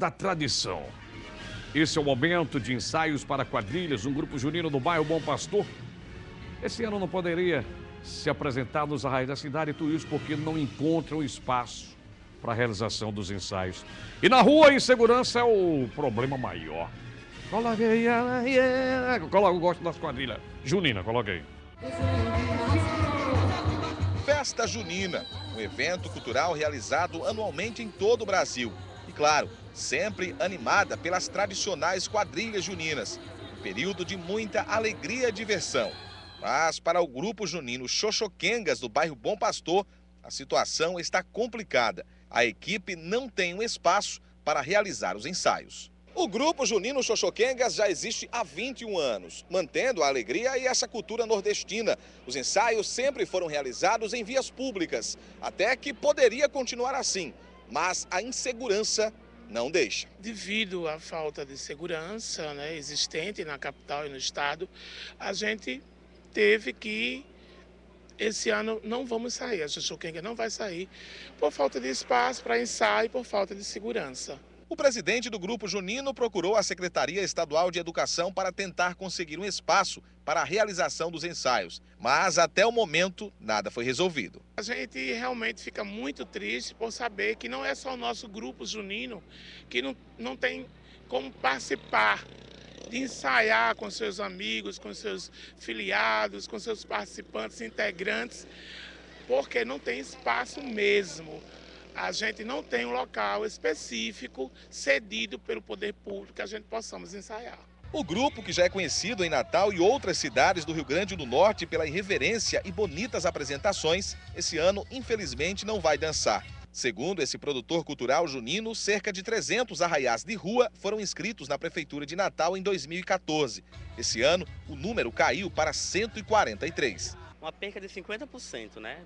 da tradição. Esse é o momento de ensaios para quadrilhas, um grupo junino do bairro Bom Pastor. Esse ano não poderia se apresentar nos arraios da cidade, tudo isso porque não encontram espaço para a realização dos ensaios. E na rua, a insegurança é o problema maior. Coloca aí, coloca o gosto das quadrilhas. Junina, coloca aí. Festa Junina, um evento cultural realizado anualmente em todo o Brasil. E claro, sempre animada pelas tradicionais quadrilhas juninas. Período de muita alegria e diversão. Mas para o grupo junino Xoxoquengas do bairro Bom Pastor, a situação está complicada. A equipe não tem um espaço para realizar os ensaios. O grupo Junino Xoxoquengas já existe há 21 anos, mantendo a alegria e essa cultura nordestina. Os ensaios sempre foram realizados em vias públicas, até que poderia continuar assim mas a insegurança não deixa. Devido à falta de segurança né, existente na capital e no estado, a gente teve que. Esse ano não vamos sair, a Juchuquenga não vai sair, por falta de espaço para ensaio e por falta de segurança. O presidente do Grupo Junino procurou a Secretaria Estadual de Educação para tentar conseguir um espaço para a realização dos ensaios, mas até o momento nada foi resolvido. A gente realmente fica muito triste por saber que não é só o nosso grupo junino que não, não tem como participar de ensaiar com seus amigos, com seus filiados, com seus participantes, integrantes, porque não tem espaço mesmo. A gente não tem um local específico cedido pelo poder público que a gente possamos ensaiar. O grupo, que já é conhecido em Natal e outras cidades do Rio Grande do Norte pela irreverência e bonitas apresentações, esse ano, infelizmente, não vai dançar. Segundo esse produtor cultural junino, cerca de 300 arraiais de rua foram inscritos na Prefeitura de Natal em 2014. Esse ano, o número caiu para 143. Uma perca de 50% né,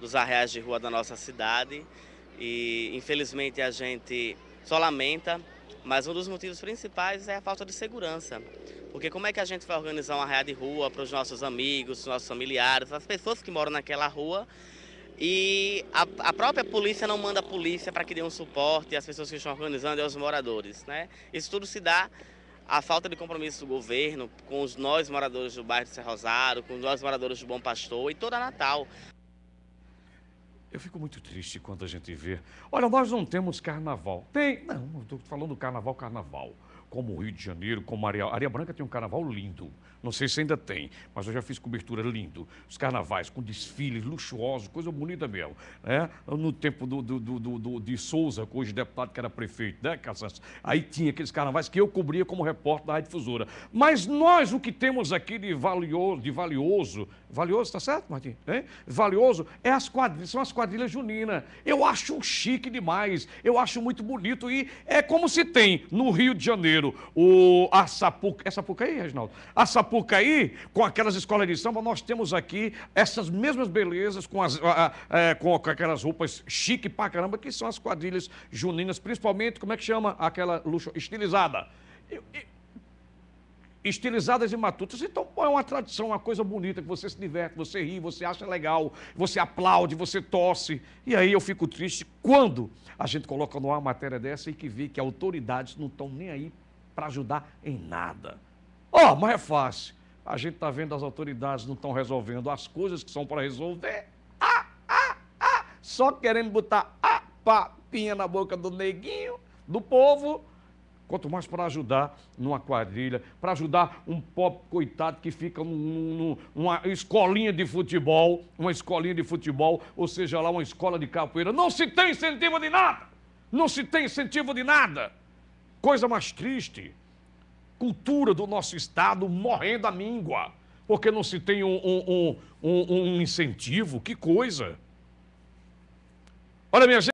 dos arraiais de rua da nossa cidade. E, infelizmente, a gente só lamenta mas um dos motivos principais é a falta de segurança. Porque como é que a gente vai organizar uma raia de rua para os nossos amigos, os nossos familiares, as pessoas que moram naquela rua e a, a, própria polícia não manda a polícia para que dê um suporte às pessoas que estão organizando e aos moradores. Né? Isso tudo se dá à falta de compromisso do governo com os nós moradores do bairro de Ser com com nós moradores do Bom Pastor e toda a Natal. Eu fico muito triste quando a gente vê. Olha, nós não temos carnaval. Tem. Não, estou falando carnaval, carnaval. Como o Rio de Janeiro, como Areia, Areia Branca tem um carnaval lindo. Não sei se ainda tem, mas eu já fiz cobertura lindo. Os carnavais com desfiles luxuosos, coisa bonita mesmo. Né? No tempo do, do, do, do de Souza, que hoje deputado que era prefeito, né, Cassas? Aí tinha aqueles carnavais que eu cobria como repórter da Rádio Difusora. Mas nós o que temos aqui de valioso, de valioso Valioso, tá certo, Martim? Hein? Valioso é as quadrilhas, são as quadrilhas juninas. Eu acho chique demais, eu acho muito bonito e é como se tem no Rio de Janeiro o a Sapuca, é aí, Reginaldo? A aí, com aquelas escolas de samba, nós temos aqui essas mesmas belezas com, as, a, a, a, é, com aquelas roupas chique pra caramba, que são as quadrilhas juninas, principalmente, como é que chama aquela luxo estilizada? Eu, eu, estilizadas e matutas. Então, é uma tradição, uma coisa bonita que você se diverte, você ri, você acha legal, você aplaude, você tosse. E aí eu fico triste quando a gente coloca numa matéria dessa e que vê que autoridades não estão nem aí para ajudar em nada. Ó, oh, mas é fácil. A gente está vendo as autoridades não estão resolvendo as coisas que são para resolver. Ah, ah, ah, só querendo botar a papinha na boca do neguinho, do povo quanto mais para ajudar numa quadrilha, para ajudar um pobre coitado que fica numa escolinha de futebol, uma escolinha de futebol, ou seja lá, uma escola de capoeira. Não se tem incentivo de nada! Não se tem incentivo de nada! Coisa mais triste. Cultura do nosso Estado morrendo a míngua, porque não se tem um, um, um, um incentivo, que coisa! Olha, minha gente.